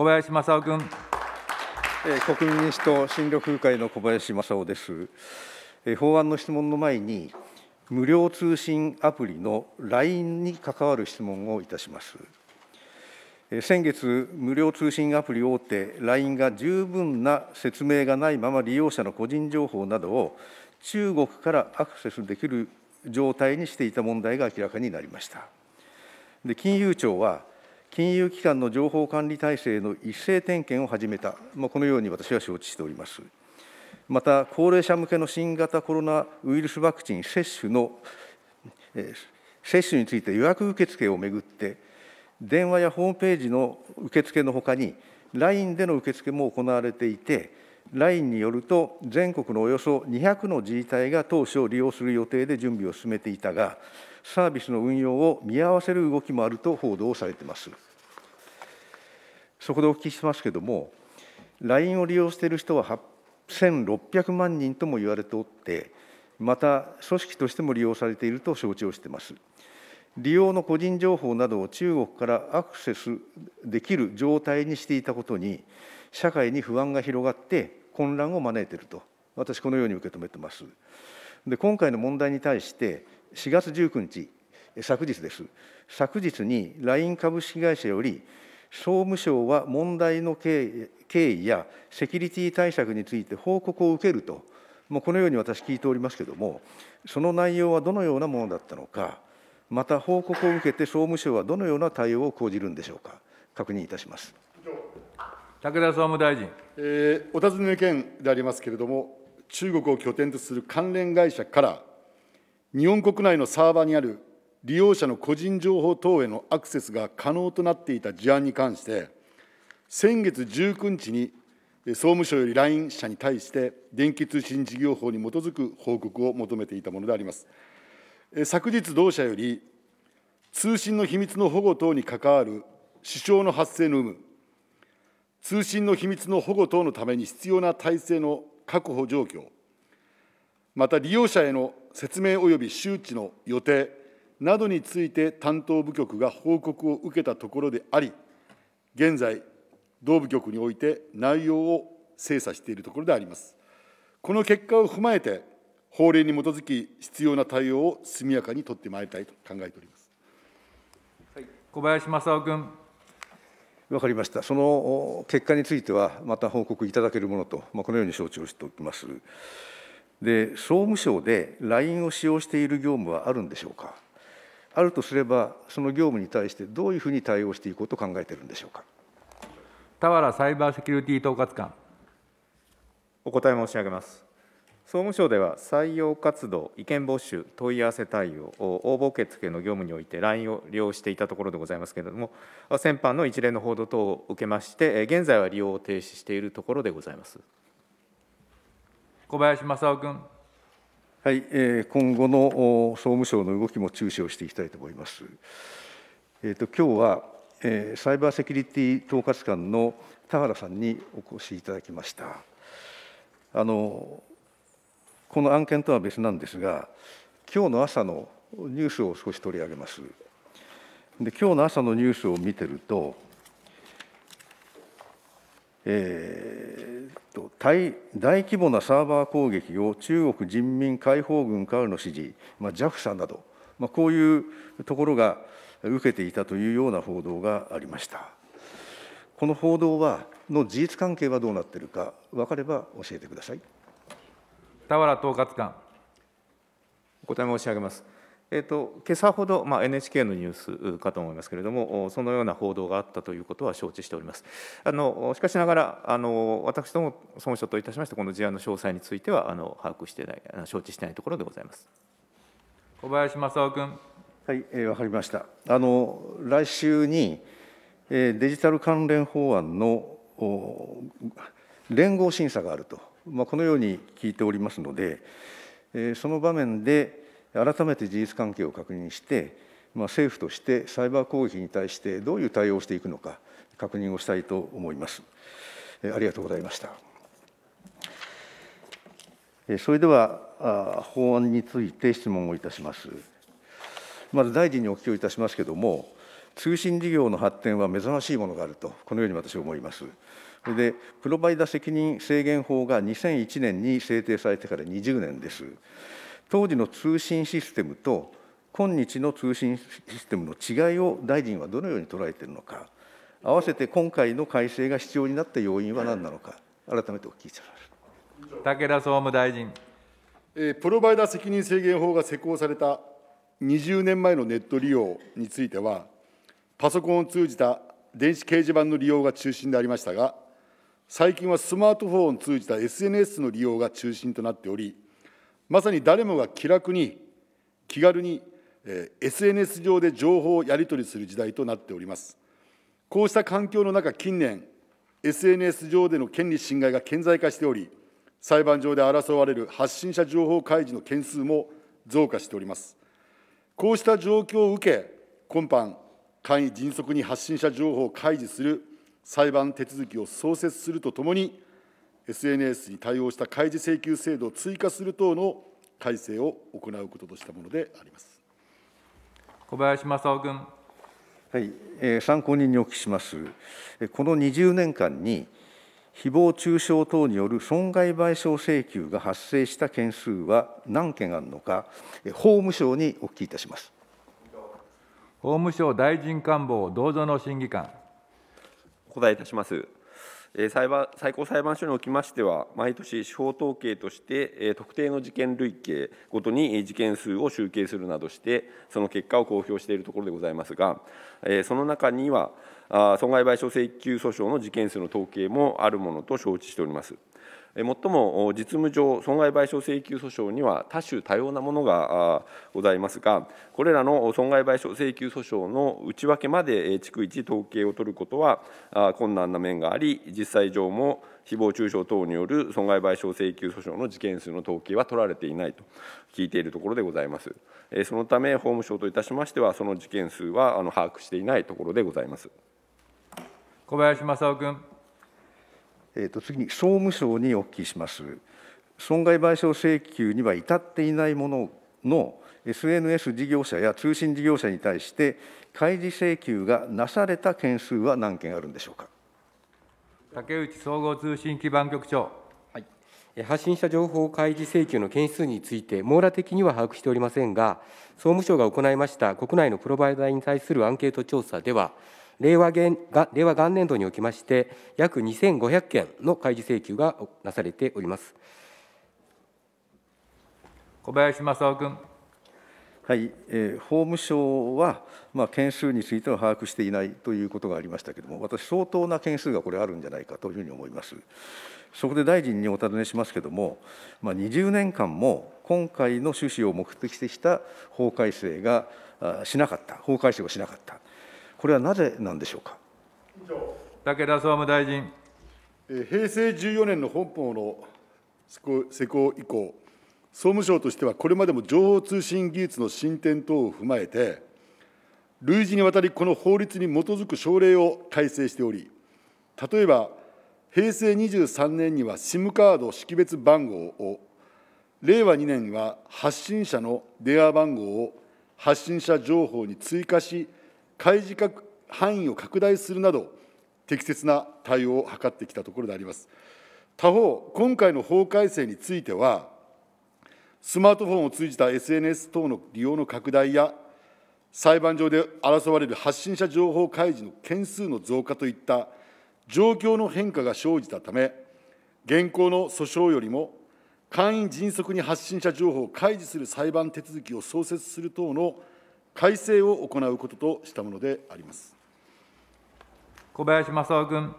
小林正夫君。え国民民主党新緑風会の小林正夫です。え法案の質問の前に、無料通信アプリの LINE に関わる質問をいたします。え先月、無料通信アプリ大手 LINE が十分な説明がないまま利用者の個人情報などを中国からアクセスできる状態にしていた問題が明らかになりました。で金融庁は金融機関の情報管理体制の一斉点検を始めた、まあ、このように私は承知しております。また、高齢者向けの新型コロナウイルスワクチン接種の、えー、接種について予約受付をめぐって、電話やホームページの受付のほかに、LINE での受付も行われていて、LINE によると、全国のおよそ200の自治体が当初利用する予定で準備を進めていたが、サービスの運用を見合わせる動きもあると報道されています。そこでお聞きしますけれども、LINE を利用している人は8 6 0 0万人とも言われておって、また組織としても利用されていると承知をしています。利用の個人情報などを中国からアクセスできる状態にしていたことに、社会に不安が広がって混乱を招いていると、私、このように受け止めてます。で今回の問題に対して、4月19日昨日です昨日に LINE 株式会社より総務省は問題の経緯やセキュリティ対策について報告を受けると、もうこのように私、聞いておりますけれども、その内容はどのようなものだったのか、また報告を受けて総務省はどのような対応を講じるんでしょうか、確認いたします武田総務大臣、えー。お尋ねの件でありますけれども、中国を拠点とする関連会社から日本国内のサーバーにある利用者の個人情報等へのアクセスが可能となっていた事案に関して、先月19日に総務省より LINE 社に対して、電気通信事業法に基づく報告を求めていたものであります。昨日、同社より、通信の秘密の保護等に関わる支障の発生の有無、通信の秘密の保護等のために必要な体制の確保状況、また利用者への説明及び周知の予定などについて担当部局が報告を受けたところであり、現在、同部局において内容を精査しているところであります。この結果を踏まえて、法令に基づき必要な対応を速やかに取ってまいりたいと考えております。小林正夫君。わかりました。その結果については、また報告いただけるものと、まあ、このように承知をしておきます。で総務省で LINE を使用している業務はあるんでしょうか、あるとすれば、その業務に対してどういうふうに対応していこうと考えているんでしょうか。田原サイバーセキュリティ統括官。お答え申し上げます。総務省では採用活動、意見募集、問い合わせ対応、応募受付の業務において LINE を利用していたところでございますけれども、先般の一連の報道等を受けまして、現在は利用を停止しているところでございます。小林正夫君。はい、えー、今後の総務省の動きも注視をしていきたいと思います。えーと、今日は、えー、サイバーセキュリティ統括官の田原さんにお越しいただきました。あのこの案件とは別なんですが、今日の朝のニュースを少し取り上げます。で今日の朝のニュースを見てるとえーと、と大大規模なサーバー攻撃を中国人民解放軍からの指示、まあ、j a さんなど、まあ、こういうところが受けていたというような報道がありました。この報道はの事実関係はどうなっているか分かれば教えてください。田原統括官お答え申し上げます。えーと、今朝ほど、まあ、NHK のニュースかと思いますけれども、そのような報道があったということは承知しております。あのしかしながらあの、私ども総務省といたしまして、この事案の詳細についてはあの把握してない、承知していないところでございます小林正夫君。はい、えー、分かりました。あの来週に、えー、デジタル関連法案の連合審査があると、まあ、このように聞いておりますので、えー、その場面で、改めて事実関係を確認して、まあ、政府としてサイバー攻撃に対してどういう対応をしていくのか確認をしたいと思います。ありがとうございました。それでは法案について質問をいたします。まず大臣にお聞きをいたしますけれども、通信事業の発展は目覚ましいものがあると、このように私は思います。それで、プロバイダ責任制限法が2001年に制定されてから20年です。当時の通信システムと今日の通信システムの違いを大臣はどのように捉えているのか、合わせて今回の改正が必要になった要因は何なのか、改めてお聞きします武田総務大臣。プロバイダ責任制限法が施行された20年前のネット利用については、パソコンを通じた電子掲示板の利用が中心でありましたが、最近はスマートフォンを通じた SNS の利用が中心となっており、まさに誰もが気楽に気軽にえ SNS 上で情報をやり取りする時代となっておりますこうした環境の中近年 SNS 上での権利侵害が顕在化しており裁判上で争われる発信者情報開示の件数も増加しておりますこうした状況を受け今般簡易迅速に発信者情報を開示する裁判手続きを創設するとともに SNS に対応した開示請求制度を追加する等の改正を行うこととしたものであります小林正夫君。はい、えー、参考人にお聞きします。この20年間に誹謗中傷等による損害賠償請求が発生した件数は何件あるのか、法務省にお聞きいたします法務省大臣官房同座の審議官お答えいたします。裁判最高裁判所におきましては、毎年司法統計として、特定の事件類型ごとに事件数を集計するなどして、その結果を公表しているところでございますが、その中には、損害賠償請求訴訟の事件数の統計もあるものと承知しております。最も実務上損害賠償請求訴訟には多種多様なものがございますがこれらの損害賠償請求訴訟の内訳まで逐一統計を取ることは困難な面があり実際上も誹謗中傷等による損害賠償請求訴訟の事件数の統計は取られていないと聞いているところでございます。そのため、法務省といたしましては、その事件数は把握していないところでございます。小林正夫君。えっと次に総務省にお聞きします。損害賠償請求には至っていないものの SNS 事業者や通信事業者に対して開示請求がなされた件数は何件あるんでしょうか竹内総合通信基盤局長、はい、発信者情報開示請求の件数について網羅的には把握しておりませんが総務省が行いました国内のプロバイダーに対するアンケート調査では令和元令和元年度におきまして約2500件の開示請求がなされております小林正夫君。はい、えー、法務省は、まあ、件数については把握していないということがありましたけれども、私、相当な件数がこれ、あるんじゃないかというふうに思います。そこで大臣にお尋ねしますけれども、まあ、20年間も今回の趣旨を目的とした法改正がしなかった、法改正をしなかった。これはなぜなんでしょうか。武田総務大臣。平成14年の本邦の施行以降、総務省としてはこれまでも情報通信技術の進展等を踏まえて、類似にわたりこの法律に基づく省令を改正しており、例えば、平成23年には SIM カード識別番号を、令和2年には発信者の電話番号を発信者情報に追加し、開示範囲を拡大するなど、適切な対応を図ってきたところであります。他方、今回の法改正については、スマートフォンを通じた SNS 等の利用の拡大や、裁判上で争われる発信者情報開示の件数の増加といった状況の変化が生じたため、現行の訴訟よりも、簡易迅速に発信者情報を開示する裁判手続きを創設する等の改正を行うこととしたものであります。小林正夫君。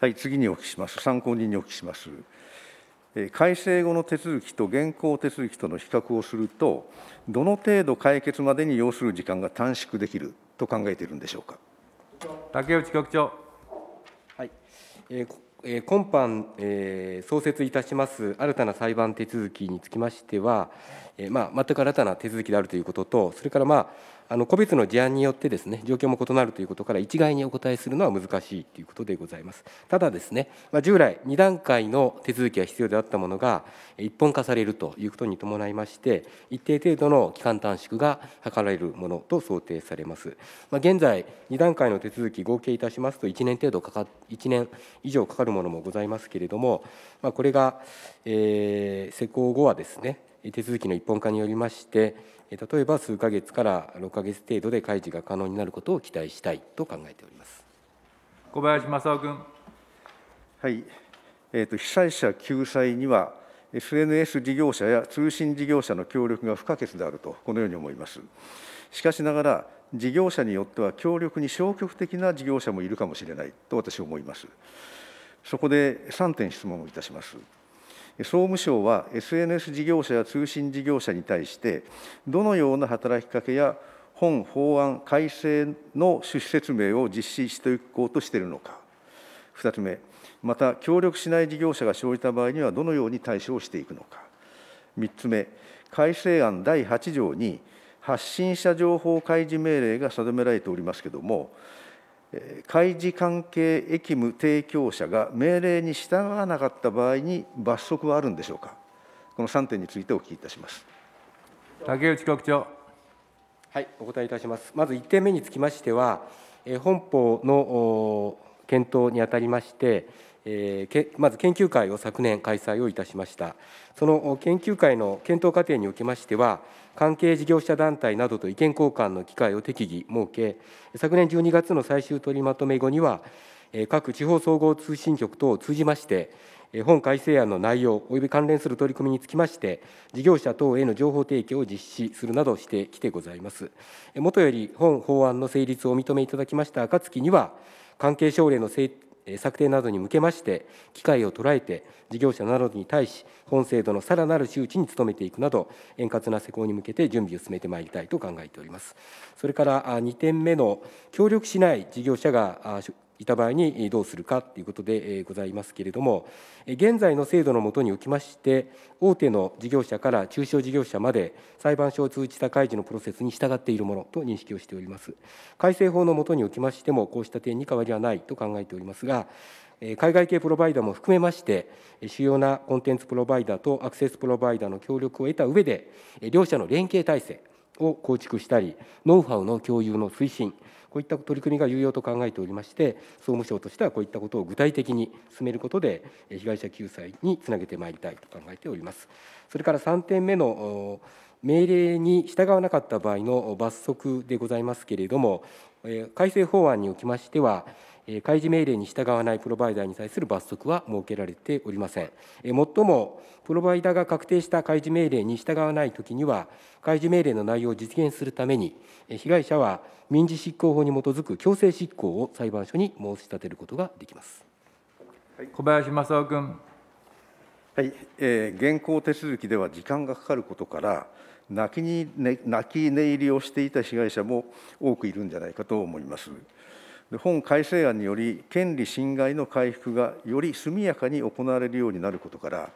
はい、次にお聞きします。参考人にお聞きします。改正後の手続きと現行手続きとの比較をすると、どの程度解決までに要する時間が短縮できると考えているんでしょうか。竹内局長。はい、えー今般、えー、創設いたします新たな裁判手続きにつきましては、えまあ、全く新たな手続きであるということと、それからまああの個別の事案によってですね状況も異なるということから一概にお答えするのは難しいということでございます。ただですね、まあ、従来2段階の手続きが必要であったものが一本化されるということに伴いまして、一定程度の期間短縮が図られるものと想定されます。まあ、現在2段階の手続き合計いたしますと1年程度かか1年以上かかるものもございますけれども、まあ、これが、えー、施行後はですね手続きの一本化によりまして例えば数か月から6か月程度で開示が可能になることを期待したいと考えております小林正夫君。はい、えーと、被災者救済には SNS 事業者や通信事業者の協力が不可欠であるとこのように思いますしかしながら事業者によっては協力に消極的な事業者もいるかもしれないと私は思いますそこで3点質問をいたします総務省は SNS 事業者や通信事業者に対して、どのような働きかけや本法案改正の趣旨説明を実施していこうとしているのか、2つ目、また協力しない事業者が生じた場合には、どのように対処をしていくのか、3つ目、改正案第8条に、発信者情報開示命令が定められておりますけれども、開示関係役務提供者が命令に従わなかった場合に罰則はあるんでしょうか、この3点についてお聞きいたします竹内局長。はい、お答えいたします。まず1点目につきましては、本法の検討にあたりまして、まず研究会を昨年開催をいたしましたその研究会の検討過程におきましては関係事業者団体などと意見交換の機会を適宜設け昨年12月の最終取りまとめ後には各地方総合通信局等を通じまして本改正案の内容及び関連する取り組みにつきまして事業者等への情報提供を実施するなどしてきてございますもとより本法案の成立を認めいただきました暁には関係省令の制定策定などに向けまして機会を捉えて事業者などに対し本制度のさらなる周知に努めていくなど円滑な施行に向けて準備を進めてまいりたいと考えておりますそれから2点目の協力しない事業者がいた場合にどうするかということでございますけれども現在の制度のもとにおきまして大手の事業者から中小事業者まで裁判所を通じた開示のプロセスに従っているものと認識をしております改正法のもとにおきましてもこうした点に変わりはないと考えておりますが海外系プロバイダーも含めまして、主要なコンテンツプロバイダーとアクセスプロバイダーの協力を得た上で、両者の連携体制を構築したり、ノウハウの共有の推進、こういった取り組みが有用と考えておりまして総務省としてはこういったことを具体的に進めることで被害者救済につなげてまいりたいと考えておりますそれから3点目の命令に従わなかった場合の罰則でございますけれども改正法案におきましては開示命令に従わないプロバイダーに対する罰則は設けられておりません。もっとも、プロバイダーが確定した開示命令に従わないときには、開示命令の内容を実現するために、被害者は民事執行法に基づく強制執行を裁判所に申し立てることができます。小林正夫君。はい、えー、現行手続きでは時間がかかることから、泣きに、ね、泣き寝入りをしていた被害者も多くいるんじゃないかと思います。本改正案により権利侵害の回復がより速やかに行われるようになることから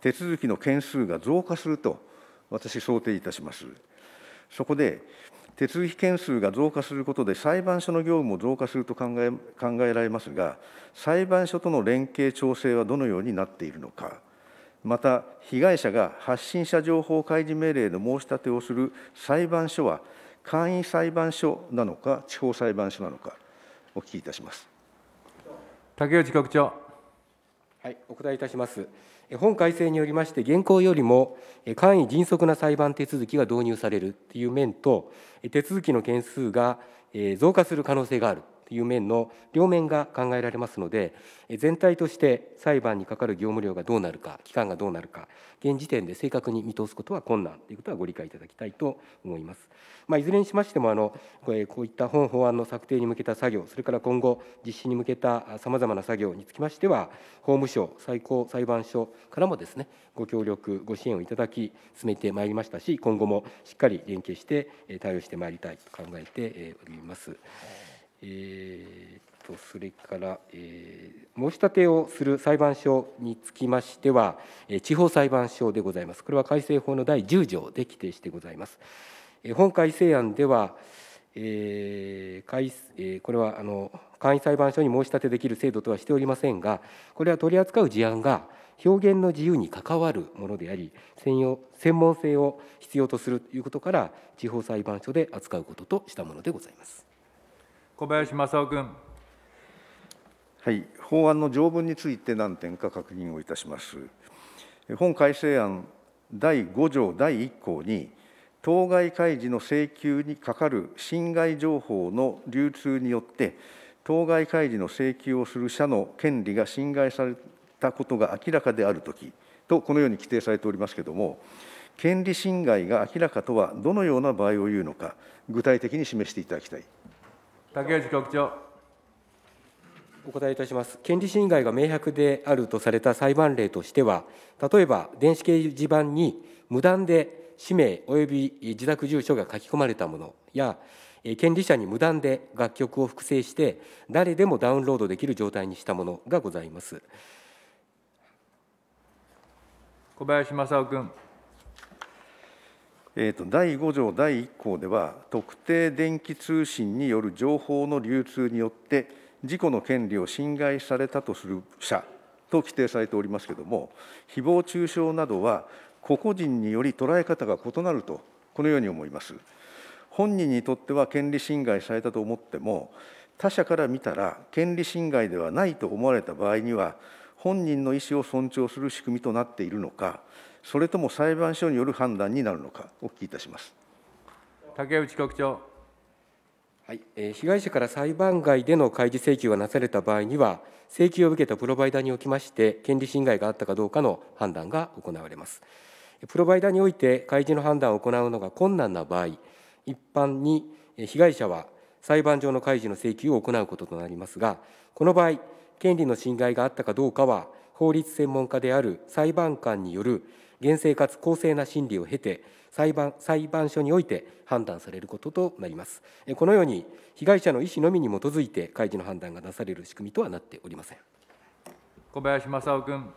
手続きの件数が増加すると私想定いたしますそこで手続き件数が増加することで裁判所の業務も増加すると考え考えられますが裁判所との連携調整はどのようになっているのかまた被害者が発信者情報開示命令の申し立てをする裁判所は簡易裁判所なのか地方裁判所なのかお聞きいたします竹内局長はいお答えいたします本改正によりまして現行よりも簡易迅速な裁判手続きが導入されるという面と手続きの件数が増加する可能性があるいう面の両面が考えられますので全体として裁判にかかる業務量がどうなるか期間がどうなるか現時点で正確に見通すことは困難ということはご理解いただきたいと思います。まあ、いずれにしましてもあのこういった本法案の策定に向けた作業それから今後実施に向けたさまざまな作業につきましては法務省最高裁判所からもですねご協力ご支援をいただき進めてまいりましたし今後もしっかり連携して対応してまいりたいと考えております。えー、とそれから、えー、申し立てをする裁判所につきましては、え地方裁判所でございます。これは改正法の第10条で規定してございます。え本改正案では、えー改えー、これはあの簡易裁判所に申し立てできる制度とはしておりませんが、これは取り扱う事案が表現の自由に関わるものであり、専用専門性を必要とするということから、地方裁判所で扱うこととしたものでございます。小林正夫君。はい、法案の条文について何点か確認をいたします。本改正案第5条第1項に、当該開示の請求に係る侵害情報の流通によって、当該開示の請求をする者の権利が侵害されたことが明らかであるときと、このように規定されておりますけれども、権利侵害が明らかとはどのような場合を言うのか、具体的に示していただきたい。竹内局長。お答えいたします。権利侵害が明白であるとされた裁判例としては、例えば電子掲示板に無断で氏名及び自宅住所が書き込まれたものや、権利者に無断で楽曲を複製して、誰でもダウンロードできる状態にしたものがございます。小林正夫君。えーと、第5条第1項では特定電気通信による情報の流通によって事故の権利を侵害されたとする者と規定されておりますけれども誹謗中傷などは個々人により捉え方が異なるとこのように思います本人にとっては権利侵害されたと思っても他者から見たら権利侵害ではないと思われた場合には本人の意思を尊重する仕組みとなっているのかそれとも裁判所による判断になるのか、お聞きいたします竹内局長。はいえー、被害者から裁判外での開示請求がなされた場合には、請求を受けたプロバイダーにおきまして、権利侵害があったかどうかの判断が行われます。プロバイダーにおいて開示の判断を行うのが困難な場合、一般に被害者は裁判上の開示の請求を行うこととなりますが、この場合、権利の侵害があったかどうかは、法律専門家である裁判官による厳正かつ公正な審理を経て裁判裁判所において判断されることとなりますこのように被害者の意思のみに基づいて開示の判断がなされる仕組みとはなっておりません小林正夫君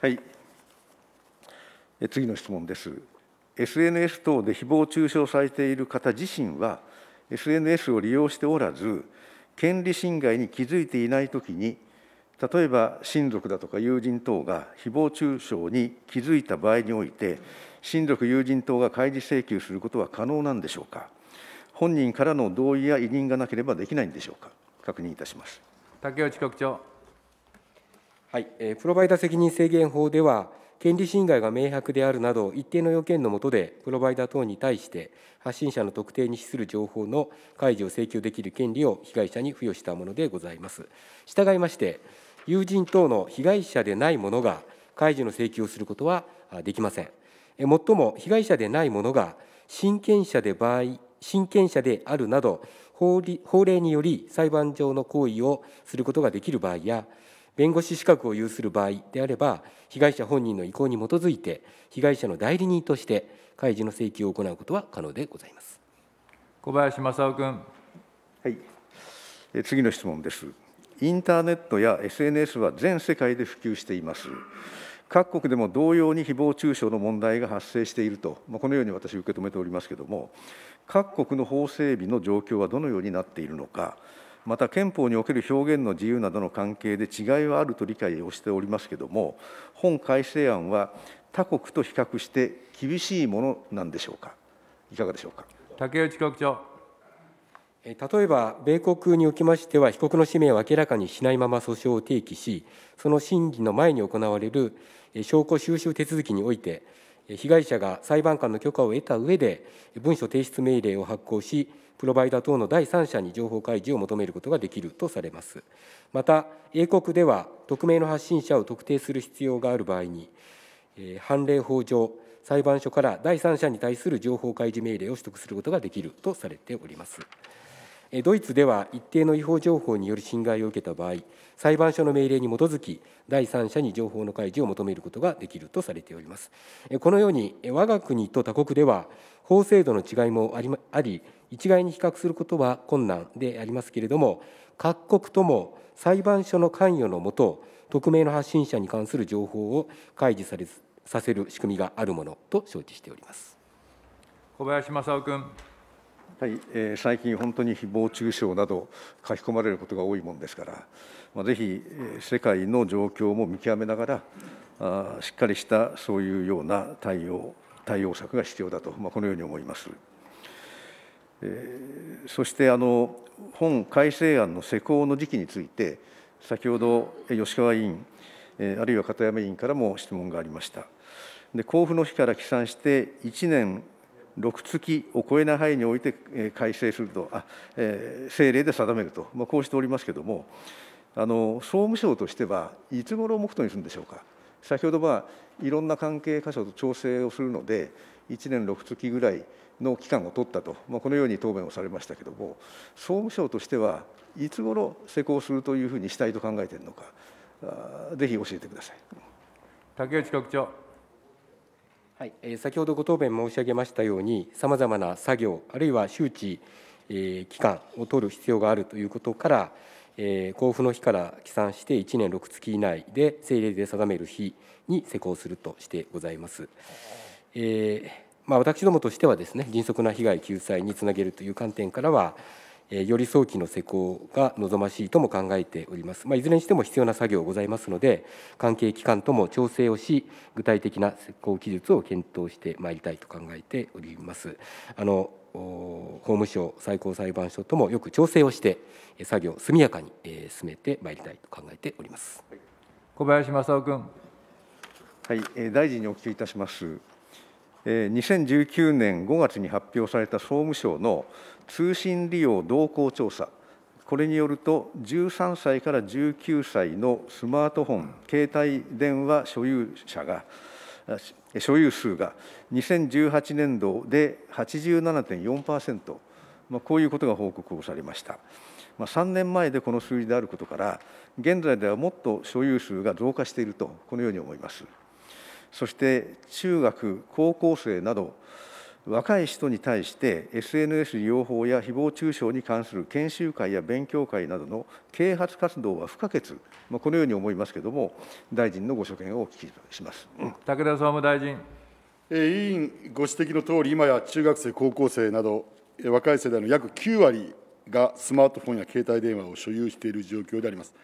はい次の質問です SNS 等で誹謗中傷されている方自身は SNS を利用しておらず権利侵害に気づいていないときに例えば親族だとか友人等が誹謗中傷に気づいた場合において親族友人等が開示請求することは可能なんでしょうか本人からの同意や委任がなければできないんでしょうか確認いたします竹内局長はい、えー、プロバイダ責任制限法では権利侵害が明白であるなど一定の要件の下でプロバイダ等に対して発信者の特定に資する情報の開示を請求できる権利を被害者に付与したものでございます従いまして友人等の被害者でない者が開示の請求をすることはできません。もっとも、被害者でない者が親権者で場合、親権者であるなど法令により裁判上の行為をすることができる場合や、弁護士資格を有する場合であれば、被害者本人の意向に基づいて、被害者の代理人として、開示の請求を行うことは可能でございます小林正夫君。はい、次の質問です。インターネットや SNS は全世界で普及しています各国でも同様に誹謗中傷の問題が発生していると、まこのように私受け止めておりますけれども各国の法整備の状況はどのようになっているのかまた憲法における表現の自由などの関係で違いはあると理解をしておりますけれども本改正案は他国と比較して厳しいものなんでしょうかいかがでしょうか竹内局長例えば米国におきましては被告の氏名を明らかにしないまま訴訟を提起しその審議の前に行われる証拠収集手続きにおいて被害者が裁判官の許可を得た上で文書提出命令を発行しプロバイダ等の第三者に情報開示を求めることができるとされますまた英国では匿名の発信者を特定する必要がある場合に判例法上裁判所から第三者に対する情報開示命令を取得することができるとされております。ドイツでは一定の違法情報による侵害を受けた場合裁判所の命令に基づき第三者に情報の開示を求めることができるとされておりますこのように我が国と他国では法制度の違いもあり一概に比較することは困難でありますけれども各国とも裁判所の関与のもと匿名の発信者に関する情報を開示されさせる仕組みがあるものと承知しております小林正夫君。はい、えー、最近本当に誹謗中傷など書き込まれることが多いもんですから、まあ、ぜひ世界の状況も見極めながらあしっかりしたそういうような対応対応策が必要だと、まあ、このように思います。えー、そしてあの本改正案の施行の時期について先ほど吉川委員、えー、あるいは片山委員からも質問がありました。で交付の日から起算して1年6月を超えない範囲において改正すると、あえー、政令で定めると、まあ、こうしておりますけれども、あの総務省としてはいつ頃を目途にするんでしょうか。先ほどはいろんな関係箇所と調整をするので、1年6月ぐらいの期間を取ったと、まあ、このように答弁をされましたけれども、総務省としてはいつ頃施行するというふうにしたいと考えているのか、ぜひ教えてください。竹内局長はい、え先ほどご答弁申し上げましたように、さまざまな作業、あるいは周知、え期間を取る必要があるということから、え交付の日から起算して1年6月以内で政令で定める日に施行するとしてございます。えー、まあ、私どもとしてはですね迅速な被害救済につなげるという観点からは、より早期の施行が望ましいとも考えております、まあ、いずれにしても必要な作業ございますので関係機関とも調整をし具体的な施行技術を検討してまいりたいと考えておりますあの法務省最高裁判所ともよく調整をして作業を速やかに進めてまいりたいと考えております小林正夫君はい、大臣にお聞きいたします。2019年5月に発表された総務省の通信利用動向調査、これによると、13歳から19歳のスマートフォン、携帯電話所有者が、所有数が2018年度で87.4%、まあ、こういうことが報告をされました。まあ、3年前でこの数字であることから、現在ではもっと所有数が増加していると、このように思います。そして中学高校生など若い人に対して SNS 利用法や誹謗中傷に関する研修会や勉強会などの啓発活動は不可欠、まあ、このように思いますけれども大臣のご所見をお聞きします武田総務大臣委員ご指摘のとおり今や中学生高校生など若い世代の約9割がスマートフォンや携帯電話を所有している状況であります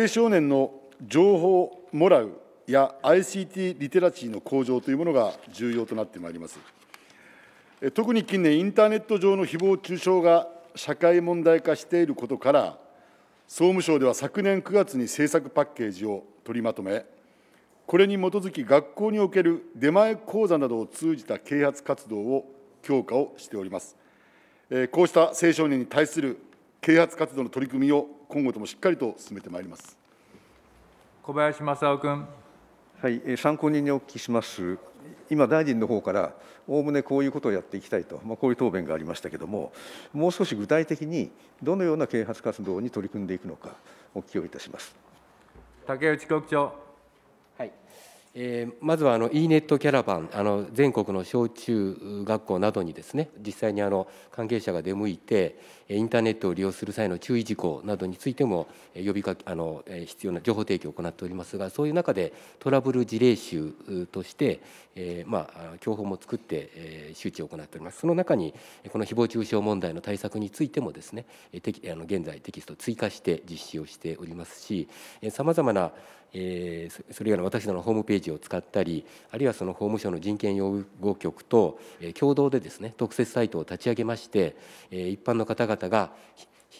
青少年の情報をもらうや ICT リテラシーの向上というものが重要となってまいります。特に近年、インターネット上の誹謗中傷が社会問題化していることから、総務省では昨年9月に政策パッケージを取りまとめ、これに基づき学校における出前講座などを通じた啓発活動を強化をしております。こうした青少年に対する啓発活動の取り組みを今後ともしっかりと進めてまいります。小林正夫君。はい、参考人にお聞きします、今、大臣の方から、おおむねこういうことをやっていきたいと、まあ、こういう答弁がありましたけれども、もう少し具体的に、どのような啓発活動に取り組んでいくのか、お聞きをいたします。竹内局長、はいえー、まずはあの e ネットキャラバンあの全国の小中学校などにですね実際にあの関係者が出向いてインターネットを利用する際の注意事項などについても呼びかけあの必要な情報提供を行っておりますがそういう中でトラブル事例集として、えー、まあ教報も作って、えー、周知を行っておりますその中にこの誹謗中傷問題の対策についてもですねえあの現在テキストを追加して実施をしておりますしさまざまなえー、それ以外の私どものホームページを使ったりあるいはその法務省の人権擁護局と、えー、共同でですね特設サイトを立ち上げまして、えー、一般の方々が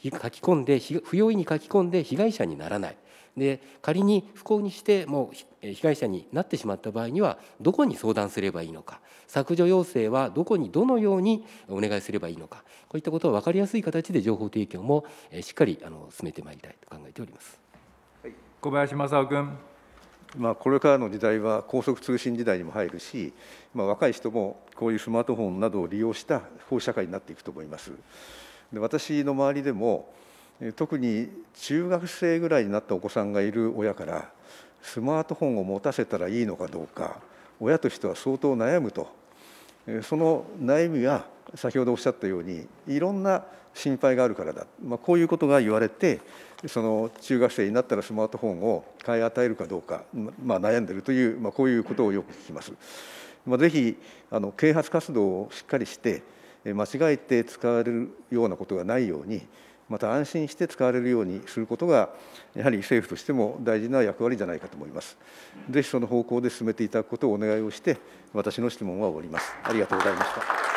書き込んで不用意に書き込んで被害者にならないで仮に不幸にしてもう被害者になってしまった場合にはどこに相談すればいいのか削除要請はどこにどのようにお願いすればいいのかこういったことを分かりやすい形で情報提供もしっかりあの進めてまいりたいと考えております。小林正夫君。まあ、これからの時代は高速通信時代にも入るし、まあ、若い人もこういうスマートフォンなどを利用した法社会になっていくと思います。で私の周りでも特に中学生ぐらいになったお子さんがいる親からスマートフォンを持たせたらいいのかどうか親としては相当悩むとその悩みは先ほどおっしゃったようにいろんな心配があるからだ、まあ、こういうことが言われてその中学生になったらスマートフォンを買い与えるかどうか、まあ、悩んでいるという、まあ、こういうことをよく聞きます。まあ、ぜひあの啓発活動をしっかりして間違えて使われるようなことがないようにまた安心して使われるようにすることがやはり政府としても大事な役割じゃないかと思います。ぜひその方向で進めていただくことをお願いをして私の質問は終わります。ありがとうございました。